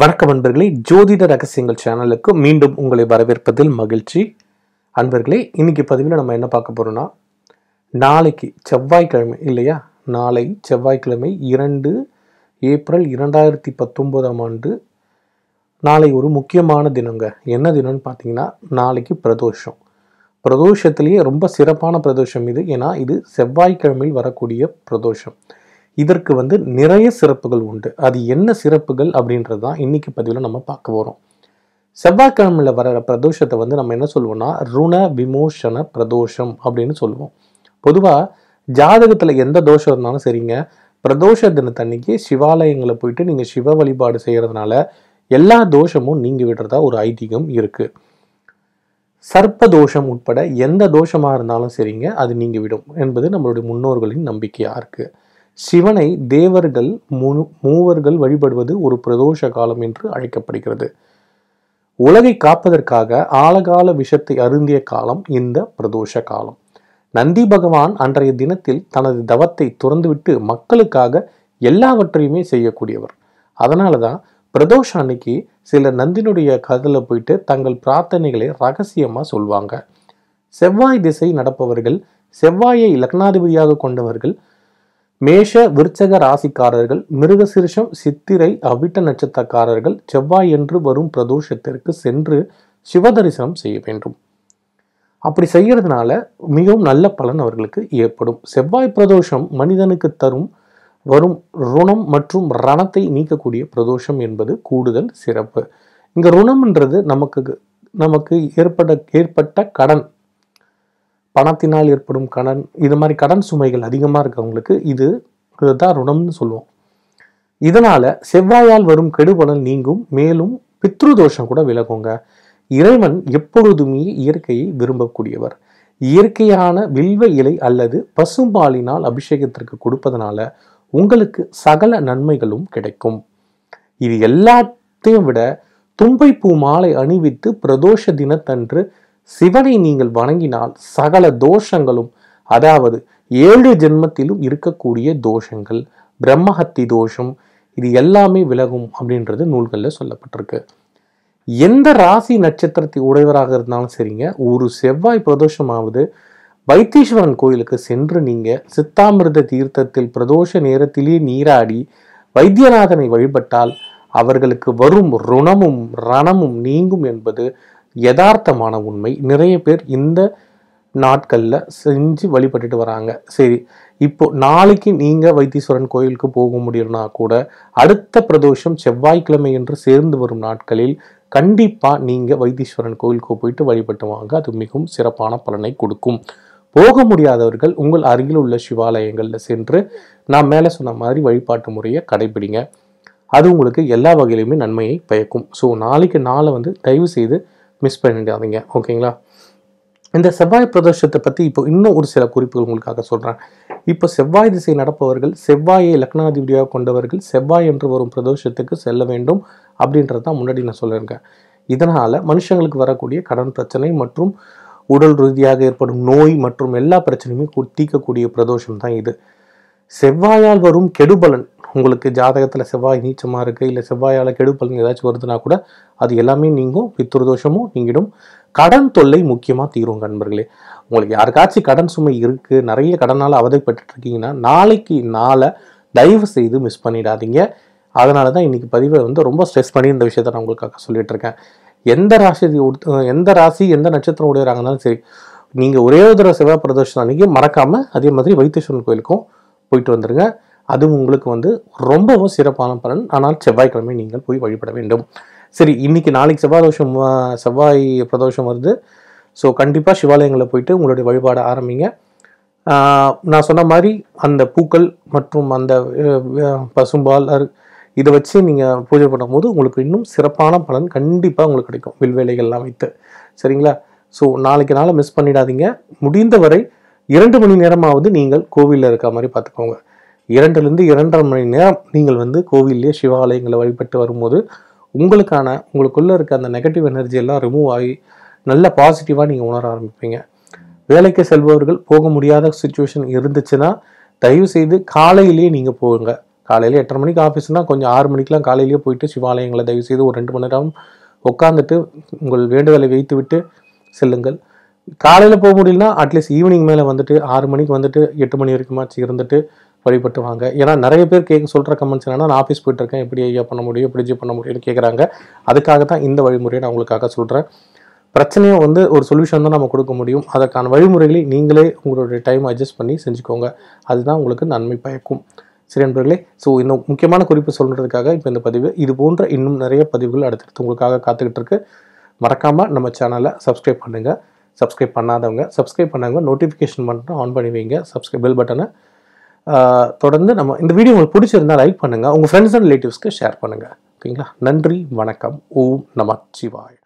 வணக்கம் அன்பர்களே ஜோதிட ரகசியங்கள் சேனலுக்கு மீண்டும் உங்களை வரவேற்பதில் மகிழ்ச்சி அன்பர்களே இன்னைக்கு பதிவில் நம்ம என்ன பார்க்க போகிறோம்னா நாளைக்கு செவ்வாய்க்கிழமை இல்லையா நாளை செவ்வாய்க்கிழமை இரண்டு ஏப்ரல் இரண்டாயிரத்தி பத்தொம்போதாம் ஆண்டு நாளை ஒரு முக்கியமான தினங்க என்ன தினம்னு பார்த்தீங்கன்னா நாளைக்கு பிரதோஷம் பிரதோஷத்துலேயே ரொம்ப சிறப்பான பிரதோஷம் இது ஏன்னா இது செவ்வாய்க்கிழமையில் வரக்கூடிய பிரதோஷம் இதற்கு வந்து நிறைய சிறப்புகள் உண்டு அது என்ன சிறப்புகள் அப்படின்றது தான் இன்றைக்கி பதிவில் நம்ம பார்க்க போகிறோம் செவ்வாய்க்கிழமையில் வர பிரதோஷத்தை வந்து நம்ம என்ன சொல்லுவோம்னா ருண விமோசன பிரதோஷம் அப்படின்னு சொல்லுவோம் பொதுவாக ஜாதகத்தில் எந்த தோஷம் இருந்தாலும் சரிங்க பிரதோஷ தினத்தன்னைக்கு சிவாலயங்களை போயிட்டு நீங்கள் சிவ வழிபாடு செய்கிறதுனால எல்லா தோஷமும் நீங்கி விடுறதா ஒரு ஐதீகம் இருக்குது சர்ப்ப தோஷம் உட்பட எந்த தோஷமாக இருந்தாலும் சரிங்க அது விடும் என்பது நம்மளுடைய முன்னோர்களின் நம்பிக்கையாக இருக்குது சிவனை தேவர்கள் மூவர்கள் வழிபடுவது ஒரு பிரதோஷ காலம் என்று அழைக்கப்படுகிறது உலகை காப்பதற்காக ஆழகால விஷத்தை அருந்திய காலம் இந்த பிரதோஷ காலம் நந்தி பகவான் அன்றைய தினத்தில் தனது தவத்தை துறந்துவிட்டு மக்களுக்காக எல்லாவற்றையுமே செய்யக்கூடியவர் அதனால தான் பிரதோஷ அன்னைக்கு சில நந்தினுடைய கதில் போயிட்டு தங்கள் பிரார்த்தனைகளை ரகசியமாக சொல்வாங்க செவ்வாய் திசை நடப்பவர்கள் செவ்வாயை லக்னாதிபதியாக கொண்டவர்கள் மேஷ விருச்சக ராசிக்காரர்கள் மிருகசிருஷம் சித்திரை அவிட்ட நட்சத்திரக்காரர்கள் செவ்வாய் என்று வரும் பிரதோஷத்திற்கு சென்று சிவ தரிசனம் செய்ய வேண்டும் அப்படி செய்கிறதுனால மிகவும் நல்ல பலன் அவர்களுக்கு ஏற்படும் செவ்வாய் பிரதோஷம் மனிதனுக்கு தரும் வரும் ருணம் மற்றும் ரணத்தை நீக்கக்கூடிய பிரதோஷம் என்பது கூடுதல் சிறப்பு இங்கே ருணம்ன்றது நமக்கு நமக்கு ஏற்பட ஏற்பட்ட கடன் பணத்தினால் ஏற்படும் கடன் இது மாதிரி கடன் சுமைகள் அதிகமாக இருக்கவங்களுக்கு இது தான் ருணம்னு சொல்லுவோம் இதனால் செவ்வாயால் வரும் கெடுபலன் நீங்கும் மேலும் பித்ரு தோஷம் கூட விலகுங்க இறைவன் எப்பொழுதுமே இயற்கையை விரும்பக்கூடியவர் இயற்கையான வில்வ இலை அல்லது பசும்பாலினால் அபிஷேகத்திற்கு கொடுப்பதனால உங்களுக்கு சகல நன்மைகளும் கிடைக்கும் இது எல்லாத்தையும் விட தும்பை பூ மாலை அணிவித்து பிரதோஷ தினத்தன்று சிவனை நீங்கள் வணங்கினால் சகல தோஷங்களும் அதாவது ஏழு ஜென்மத்திலும் இருக்கக்கூடிய தோஷங்கள் பிரம்மஹத்தி தோஷம் இது எல்லாமே விலகும் அப்படின்றது நூல்களில் சொல்லப்பட்டிருக்கு எந்த ராசி நட்சத்திரத்தை உடையவராக இருந்தாலும் சரிங்க ஒரு செவ்வாய் பிரதோஷமாவது வைத்தீஸ்வரன் கோயிலுக்கு சென்று நீங்கள் சித்தாமிரத தீர்த்தத்தில் பிரதோஷ நேரத்திலேயே நீராடி வைத்தியநாதனை வழிபட்டால் அவர்களுக்கு வரும் ருணமும் ரணமும் நீங்கும் என்பது யதார்த்தமான உண்மை நிறைய பேர் இந்த நாட்களில் செஞ்சு வழிபட்டுட்டு வராங்க சரி இப்போ நாளைக்கு நீங்கள் வைத்தீஸ்வரன் கோயிலுக்கு போக முடியும்னா கூட அடுத்த பிரதோஷம் செவ்வாய்க்கிழமை என்று சேர்ந்து வரும் நாட்களில் கண்டிப்பாக நீங்கள் வைத்தீஸ்வரன் கோயிலுக்கு போயிட்டு வழிபட்டு வாங்க அது மிகவும் சிறப்பான பலனை கொடுக்கும் போக முடியாதவர்கள் உங்கள் அருகில் உள்ள சிவாலயங்களில் சென்று நான் மேலே சொன்ன மாதிரி வழிபாட்டு முறையை கடைபிடிங்க அது உங்களுக்கு எல்லா வகையிலையுமே நன்மையை பயக்கும் ஸோ நாளைக்கு நாளை வந்து தயவு செய்து மிஸ் பண்ணிடாதீங்க ஓகேங்களா இந்த செவ்வாய் பிரதோஷத்தை பற்றி இப்போ இன்னும் ஒரு சில குறிப்புகள் உங்களுக்காக சொல்கிறேன் இப்போ செவ்வாய் திசை நடப்பவர்கள் செவ்வாயை லக்னாதிபதியாக கொண்டவர்கள் செவ்வாய் என்று வரும் பிரதோஷத்துக்கு செல்ல வேண்டும் அப்படின்றது தான் முன்னாடி நான் சொல்லியிருக்கேன் இதனால் மனுஷங்களுக்கு வரக்கூடிய கடன் பிரச்சனை மற்றும் உடல் ரீதியாக ஏற்படும் நோய் மற்றும் எல்லா பிரச்சனையுமே தீக்கக்கூடிய பிரதோஷம் தான் இது செவ்வாயால் வரும் கெடுபலன் உங்களுக்கு ஜாதகத்தில் செவ்வாய் நீச்சமாக இருக்குது இல்லை செவ்வாயால் பலன் ஏதாச்சும் வருதுன்னா கூட அது எல்லாமே நீங்கும் பித்ருதோஷமும் நீங்கிடும் கடன் தொல்லை முக்கியமாக தீரும் நண்பர்களே உங்களுக்கு யாருக்காச்சும் கடன் சுமை இருக்குது நிறைய கடனால் அவதைப்பட்டுருக்கீங்கன்னா நாளைக்கு நாளை தயவு செய்து மிஸ் பண்ணிடாதீங்க அதனால தான் இன்றைக்கி பதிவை வந்து ரொம்ப ஸ்ட்ரெஸ் பண்ணி இந்த விஷயத்தை நான் உங்களுக்காக சொல்லிட்டுருக்கேன் இருக்கேன் எந்த ராசி எந்த ராசி எந்த நட்சத்திரம் உடையராக சரி நீங்கள் ஒரே ஒரு தடவை செவ்வாய் பிரதோஷம் அன்றைக்கி மறக்காமல் அதே மாதிரி வைத்தீஸ்வரன் கோயிலுக்கும் போயிட்டு வந்துடுங்க அதுவும் உங்களுக்கு வந்து ரொம்பவும் சிறப்பான பலன் ஆனால் செவ்வாய்க்கிழமை நீங்கள் போய் வழிபட வேண்டும் சரி இன்னைக்கு நாளைக்கு செவ்வாய் தோஷம் செவ்வாய் பிரதோஷம் வருது ஸோ கண்டிப்பாக சிவாலயங்களில் போயிட்டு உங்களுடைய வழிபாட ஆரம்பிங்க நான் சொன்ன மாதிரி அந்த பூக்கள் மற்றும் அந்த பசும்பால் இதை வச்சு நீங்கள் பூஜை பண்ணும்போது உங்களுக்கு இன்னும் சிறப்பான பலன் கண்டிப்பாக உங்களுக்கு கிடைக்கும் வில்வேலைகள்லாம் வைத்து சரிங்களா ஸோ நாளைக்கு நாளை மிஸ் பண்ணிடாதீங்க முடிந்தவரை இரண்டு மணி நேரமாவது நீங்கள் கோவிலில் இருக்க மாதிரி பார்த்துக்கோங்க இரண்டுலேருந்து இரண்டரை மணி நேரம் நீங்கள் வந்து கோவில்லையே சிவாலயங்களை வழிபட்டு வரும்போது உங்களுக்கான உங்களுக்குள்ளே இருக்க அந்த நெகட்டிவ் எனர்ஜி எல்லாம் ரிமூவ் ஆகி நல்ல பாசிட்டிவாக நீங்கள் உணர ஆரம்பிப்பீங்க வேலைக்கு செல்பவர்கள் போக முடியாத சுச்சுவேஷன் இருந்துச்சுன்னா தயவு செய்து காலையிலேயே நீங்கள் போகுங்க காலையில் எட்டரை மணிக்கு ஆஃபீஸ்னால் கொஞ்சம் ஆறு மணிக்கெலாம் காலையிலேயே போயிட்டு சிவாலயங்களை தயவு செய்து ஒரு ரெண்டு மணி நேரம் உட்காந்துட்டு உங்கள் வேண்டுதலை வைத்து விட்டு செல்லுங்கள் காலையில் போக முடியலன்னா அட்லீஸ்ட் ஈவினிங் மேலே வந்துட்டு ஆறு மணிக்கு வந்துட்டு எட்டு மணி வரைக்குமாச்சு இருந்துட்டு வழிபட்டு வாங்க ஏன்னா நிறைய பேர் கேட்க சொல்கிற கமெண்ட்ஸ் என்னென்னா நான் ஆஃபீஸ் போயிட்டுருக்கேன் எப்படி ஐயா பண்ண முடியும் எப்படி ஜி பண்ண முடியும்னு கேட்குறாங்க அதுக்காக தான் இந்த வழிமுறையை நான் உங்களுக்காக சொல்கிறேன் பிரச்சனையை வந்து ஒரு சொல்யூஷன் தான் நம்ம கொடுக்க முடியும் அதற்கான வழிமுறைகளை நீங்களே உங்களுடைய டைம் அட்ஜஸ்ட் பண்ணி செஞ்சுக்கோங்க அதுதான் உங்களுக்கு நன்மை பயக்கும் சரி நண்பர்களே ஸோ இந்த முக்கியமான குறிப்பு சொல்கிறதுக்காக இப்போ இந்த பதிவு இது போன்ற இன்னும் நிறைய பதிவுகள் அடுத்தடுத்து உங்களுக்காக காத்துக்கிட்டு இருக்கு மறக்காமல் நம்ம சேனலை சப்ஸ்கிரைப் பண்ணுங்கள் சப்ஸ்கிரைப் பண்ணாதவங்க சப்ஸ்கிரைப் பண்ணாங்க நோட்டிஃபிகேஷன் மட்டும் ஆன் பண்ணி வைங்க சப்ஸ்கிரைப் பெல் பட்டனை தொடர்ந்து நம்ம இந்த வீடியோ உங்களுக்கு பிடிச்சிருந்தா லைக் பண்ணுங்கள் உங்கள் ஃப்ரெண்ட்ஸ் அண்ட் ரிலேட்டிவ்ஸ்க்கு ஷேர் பண்ணுங்கள் ஓகேங்களா நன்றி வணக்கம் ஓம் நம சிவாய்